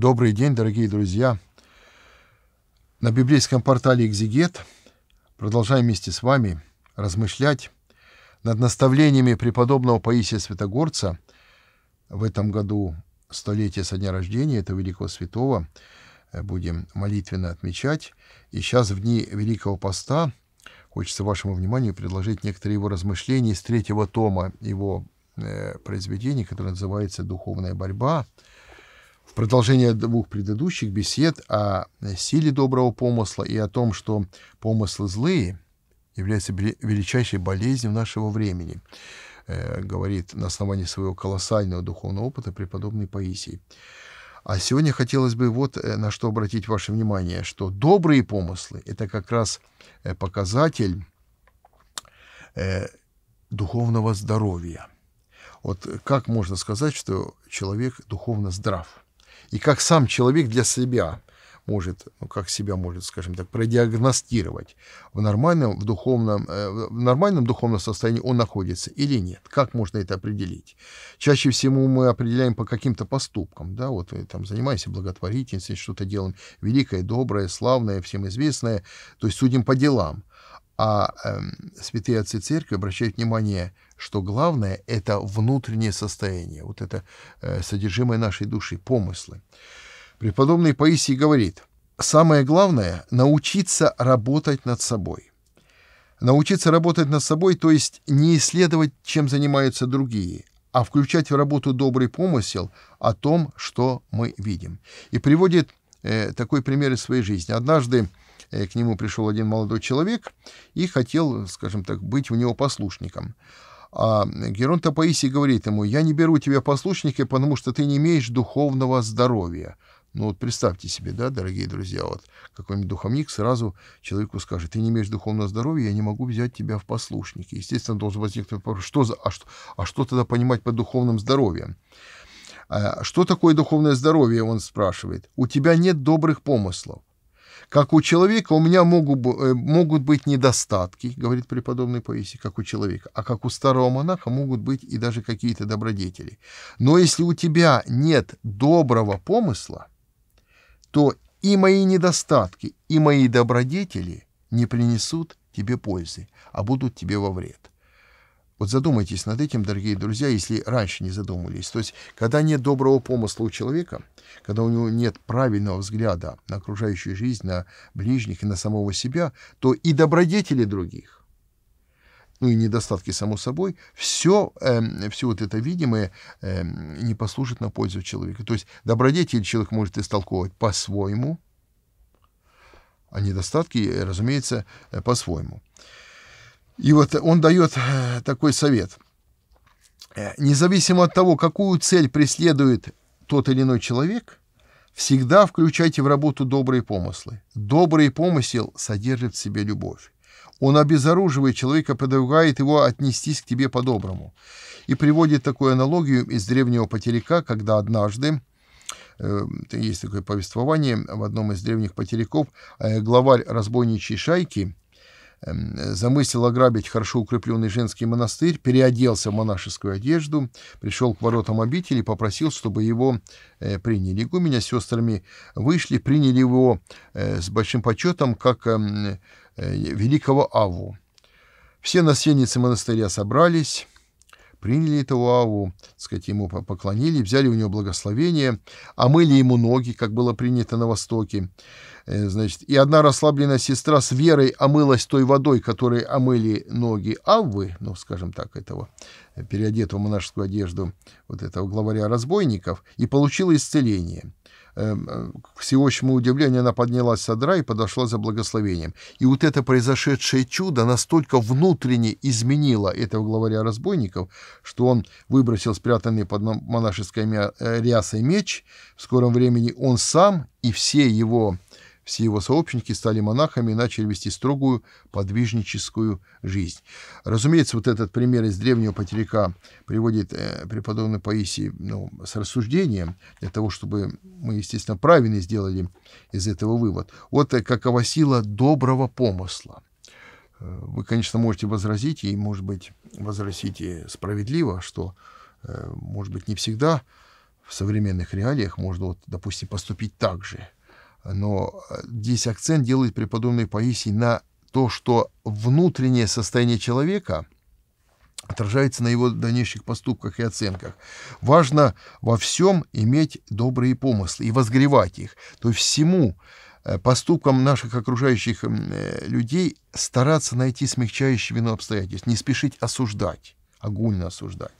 Добрый день, дорогие друзья! На библейском портале «Экзегет» продолжаем вместе с вами размышлять над наставлениями преподобного Паисия Святогорца в этом году столетие со дня рождения этого великого святого э, будем молитвенно отмечать. И сейчас в дни Великого Поста хочется вашему вниманию предложить некоторые его размышления из третьего тома его э, произведений, которое называется «Духовная борьба», в продолжение двух предыдущих бесед о силе доброго помысла и о том, что помыслы злые являются величайшей болезнью нашего времени, э, говорит на основании своего колоссального духовного опыта преподобный Паисий. А сегодня хотелось бы вот э, на что обратить ваше внимание, что добрые помыслы — это как раз э, показатель духовного здоровья. Вот как можно сказать, что человек духовно здрав? и как сам человек для себя может, ну, как себя может, скажем так, продиагностировать, в нормальном, в, духовном, э, в нормальном духовном состоянии он находится или нет, как можно это определить. Чаще всего мы определяем по каким-то поступкам, да, вот э, там занимаемся благотворительностью, что-то делаем великое, доброе, славное, всем известное, то есть судим по делам. А э, святые отцы церкви обращают внимание, что главное — это внутреннее состояние, вот это э, содержимое нашей души, помыслы. Преподобный Паисий говорит, самое главное — научиться работать над собой. Научиться работать над собой, то есть не исследовать, чем занимаются другие, а включать в работу добрый помысел о том, что мы видим. И приводит э, такой пример из своей жизни. Однажды Э, к нему пришел один молодой человек и хотел, скажем так, быть у него послушником. А э, Герон Тапаиси говорит ему, я не беру тебя послушника, потому что ты не имеешь духовного здоровья. Ну вот представьте себе, да, дорогие друзья, вот какой-нибудь духовник сразу человеку скажет, ты не имеешь духовного здоровья, я не могу взять тебя в послушники. Естественно, должен возникнуть вопрос, что за, а, что, а что тогда понимать под духовным здоровьем? А, что такое духовное здоровье, он спрашивает. У тебя нет добрых помыслов. Как у человека у меня могут, э, могут быть недостатки, говорит преподобный Паисий, как у человека, а как у старого монаха могут быть и даже какие-то добродетели. Но если у тебя нет доброго помысла, то и мои недостатки, и мои добродетели не принесут тебе пользы, а будут тебе во вред. Вот задумайтесь над этим, дорогие друзья, если раньше не задумывались. То есть, когда нет доброго помысла у человека, когда у него нет правильного взгляда на окружающую жизнь, на ближних и на самого себя, то и добродетели других, ну и недостатки, само собой, все, э, эм, все вот это видимое э, не послужит на пользу человека. То есть добродетель человек может истолковать по-своему, а недостатки, э, разумеется, э, по-своему. И вот он дает э, такой совет. Э, независимо от того, какую цель преследует тот или иной человек, всегда включайте в работу добрые помыслы. Добрый помысел содержит в себе любовь. Он обезоруживает человека, подвигает его отнестись к тебе по-доброму. И приводит такую аналогию из древнего потеряка, когда однажды э, есть такое повествование в одном из древних потеряков, главарь разбойничьей шайки – Эм, замыслил ограбить хорошо укрепленный женский монастырь, переоделся в монашескую одежду, пришел к воротам обители попросил, чтобы его э, приняли. Игуменя с сестрами вышли, приняли его э, с большим почетом, как эм, э, великого Аву. Все насельницы монастыря собрались, приняли Тауаву, сказать, ему поклонили, взяли у него благословение, омыли ему ноги, как было принято на Востоке. Э, значит, и одна расслабленная сестра с верой омылась той водой, которой омыли ноги Аввы, ну, скажем так, этого э, переодетого в монашескую одежду вот этого главаря разбойников, и получила исцеление. Эм, э, к всеобщему удивлению, она поднялась со дра и подошла за благословением. И вот это произошедшее чудо настолько внутренне изменило этого главаря разбойников, что он выбросил спрятанный под монашеской э, рясой меч. В скором времени он сам и все его все его сообщники стали монахами и начали вести строгую подвижническую жизнь. Разумеется, вот этот пример из древнего потеряка приводит э, преподобный Паисий ну, с рассуждением для того, чтобы мы, естественно, правильно сделали из этого вывод. Вот какова сила доброго помысла. Э, вы, конечно, можете возразить, и, может быть, возразите справедливо, что, э, может быть, не всегда в современных реалиях можно, вот, допустим, поступить так же – но э, здесь акцент делает преподобный Паисий на то, что внутреннее состояние человека отражается на его дальнейших поступках и оценках. Важно во всем иметь добрые помыслы и возгревать их. То есть всему э, поступкам наших окружающих э, людей стараться найти смягчающие вину обстоятельств, не спешить осуждать, огульно осуждать.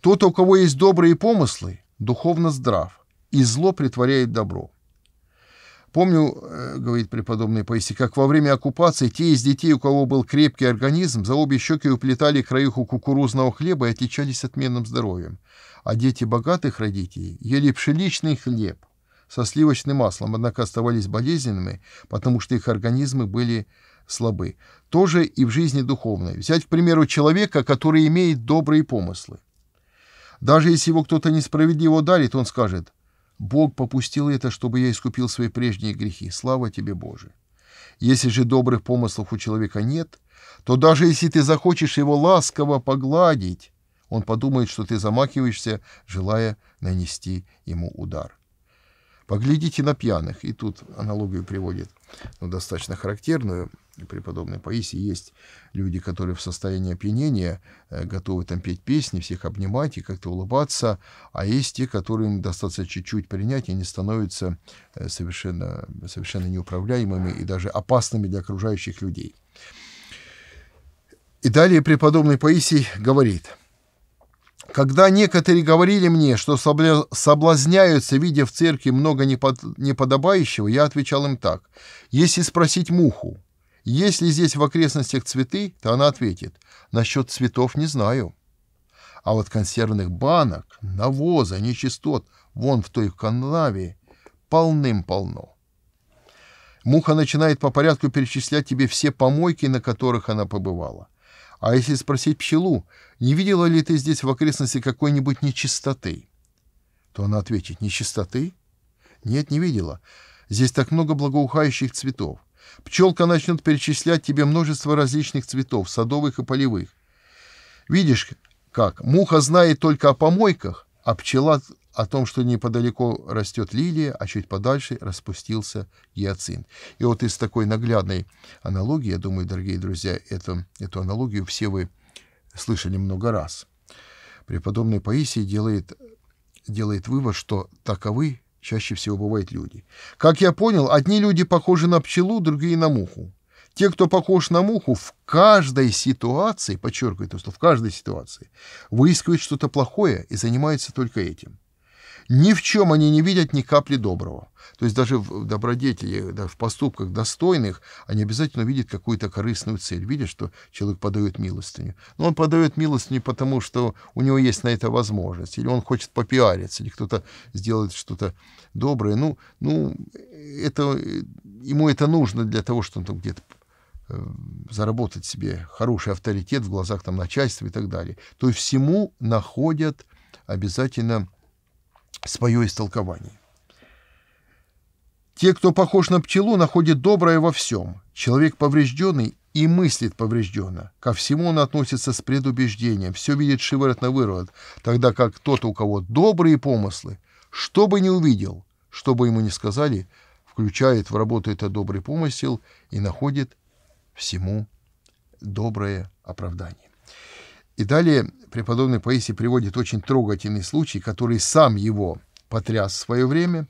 Тот, у кого есть добрые помыслы, духовно здрав, и зло притворяет добро – Помню, э, говорит преподобный Паисий, как во время оккупации те из детей, у кого был крепкий организм, за обе щеки уплетали краюху кукурузного хлеба и отличались отменным здоровьем. А дети богатых родителей ели пшеничный хлеб со сливочным маслом, однако оставались болезненными, потому что их организмы были слабы. Тоже и в жизни духовной. Взять, к примеру, человека, который имеет добрые помыслы. Даже если его кто-то несправедливо ударит, он скажет – Бог попустил это, чтобы я искупил свои прежние грехи. Слава тебе, Боже! Если же добрых помыслов у человека нет, то даже если ты захочешь его ласково погладить, он подумает, что ты замахиваешься, желая нанести ему удар. Поглядите на пьяных. И тут аналогию приводит, ну, достаточно характерную. Преподобный Паисий есть люди, которые в состоянии опьянения э, готовы там петь песни, всех обнимать и как-то улыбаться, а есть те, которым достаточно чуть-чуть принять, и они становятся э, совершенно, совершенно неуправляемыми и даже опасными для окружающих людей. И далее преподобный Паисий говорит – когда некоторые говорили мне, что соблазняются, видя в церкви много неподобающего, я отвечал им так. Если спросить муху, есть ли здесь в окрестностях цветы, то она ответит, насчет цветов не знаю. А вот консервных банок, навоза, нечистот вон в той канаве полным-полно. Муха начинает по порядку перечислять тебе все помойки, на которых она побывала. А если спросить пчелу, не видела ли ты здесь в окрестности какой-нибудь нечистоты? То она ответит, нечистоты? Нет, не видела. Здесь так много благоухающих цветов. Пчелка начнет перечислять тебе множество различных цветов, садовых и полевых. Видишь, как муха знает только о помойках, а пчела о том, что неподалеку растет лилия, а чуть подальше распустился яцин. И вот из такой наглядной аналогии, я думаю, дорогие друзья, эту эту аналогию все вы слышали много раз. Преподобный Паисий делает, делает вывод, что таковы чаще всего бывают люди. Как я понял, одни люди похожи на пчелу, другие на муху. Те, кто похож на муху, в каждой ситуации, подчеркиваю это слово, в каждой ситуации, выискивают что-то плохое и занимаются только этим. Ни в чем они не видят ни капли доброго. То есть даже в добродетели, даже в поступках достойных, они обязательно видят какую-то корыстную цель. Видят, что человек подает милостыню. Но он подает милостыню, потому что у него есть на это возможность. Или он хочет попиариться, или кто-то сделает что-то доброе. Ну, ну это, ему это нужно для того, чтобы он там где-то э, заработать себе хороший авторитет в глазах там, начальства и так далее. То есть всему находят обязательно свое истолкование. Те, кто похож на пчелу, находят доброе во всем. Человек поврежденный и мыслит поврежденно. Ко всему он относится с предубеждением, все видит шиворот на выворот, тогда как тот, у кого добрые помыслы, что бы ни увидел, что бы ему ни сказали, включает в работу это добрый помысел и находит всему доброе оправдание. И далее преподобный Паисий приводит очень трогательный случай, который сам его потряс в свое время,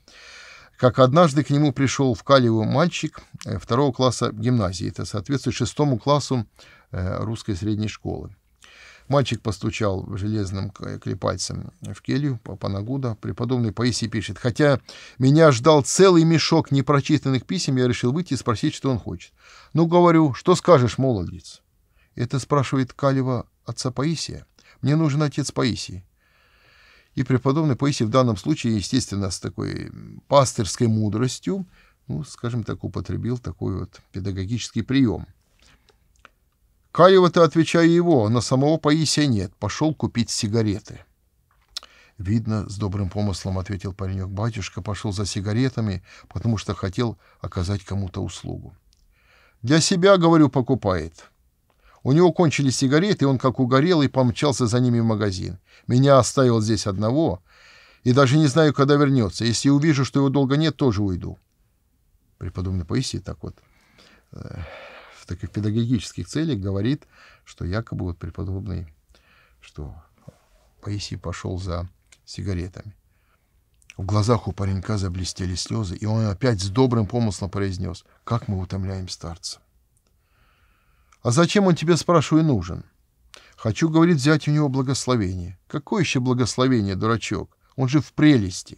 как однажды к нему пришел в Калеву мальчик э, второго класса гимназии, это соответствует шестому классу э, русской средней школы. Мальчик постучал железным э, клепальцем в келью Панагуда. Преподобный Паисий пишет, «Хотя меня ждал целый мешок непрочитанных писем, я решил выйти и спросить, что он хочет. Ну, говорю, что скажешь, молодец?» Это спрашивает Калева отца Паисия. Мне нужен отец Паисий. И преподобный Паисий в данном случае, естественно, с такой пастырской мудростью, ну, скажем так, употребил такой вот педагогический прием. Каева-то, отвечая его, на самого Паисия нет, пошел купить сигареты. Видно, с добрым помыслом ответил паренек. Батюшка пошел за сигаретами, потому что хотел оказать кому-то услугу. Для себя, говорю, покупает. У него кончились сигареты, и он, как угорел и помчался за ними в магазин. Меня оставил здесь одного, и даже не знаю, когда вернется. Если увижу, что его долго нет, тоже уйду. Преподобный Паисий так вот э, в таких педагогических целях говорит, что якобы вот преподобный, что Паисий пошел за сигаретами. В глазах у паренька заблестели слезы, и он опять с добрым помыслом произнес, как мы утомляем старца. «А зачем он тебе, спрашиваю, нужен?» «Хочу, — говорит, — взять у него благословение». «Какое еще благословение, дурачок? Он же в прелести.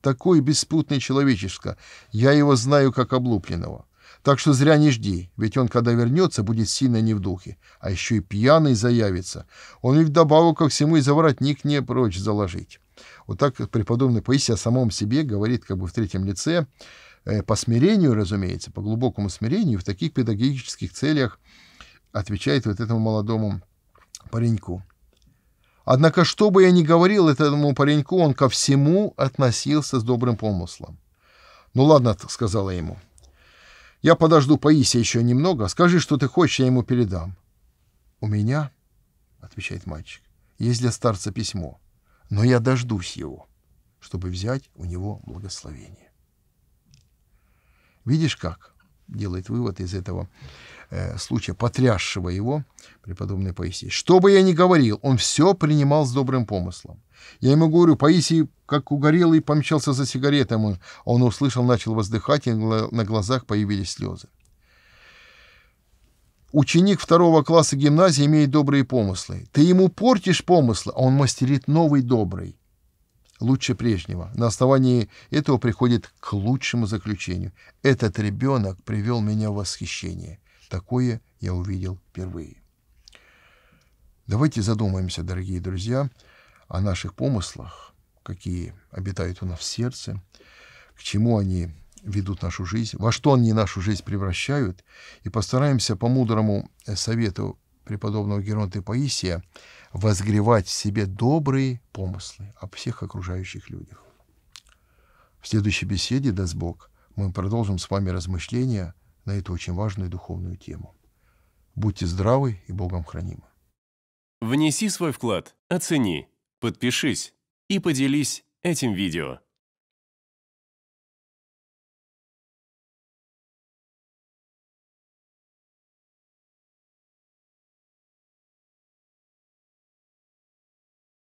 Такой беспутный человечишка. Я его знаю как облупленного. Так что зря не жди, ведь он, когда вернется, будет сильно не в духе. А еще и пьяный заявится. Он ведь вдобавок ко всему и за воротник не прочь заложить». Вот так преподобный Паисий о самом себе говорит как бы в третьем лице, э, по смирению, разумеется, по глубокому смирению, в таких педагогических целях отвечает вот этому молодому пареньку. Однако, что бы я ни говорил этому пареньку, он ко всему относился с добрым помыслом. «Ну ладно», — сказала ему. «Я подожду Паисия еще немного. Скажи, что ты хочешь, я ему передам». «У меня», — отвечает мальчик, — «есть для старца письмо, но я дождусь его, чтобы взять у него благословение». Видишь, как делает вывод из этого э, случая, потрясшего его, преподобный Паисий. Что бы я ни говорил, он все принимал с добрым помыслом. Я ему говорю, Паисий, как угорелый, помчался за сигаретами. Он услышал, начал воздыхать, и на глазах появились слезы. Ученик второго класса гимназии имеет добрые помыслы. Ты ему портишь помыслы, а он мастерит новый добрый лучше прежнего. На основании этого приходит к лучшему заключению. Этот ребенок привел меня в восхищение. Такое я увидел впервые. Давайте задумаемся, дорогие друзья, о наших помыслах, какие обитают у нас в сердце, к чему они ведут нашу жизнь, во что они нашу жизнь превращают, и постараемся по мудрому э, совету преподобного Геронта Паисия возгревать в себе добрые помыслы о всех окружающих людях. В следующей беседе, даст Бог, мы продолжим с вами размышления на эту очень важную духовную тему. Будьте здравы и Богом хранимы. Внеси свой вклад, оцени, подпишись и поделись этим видео.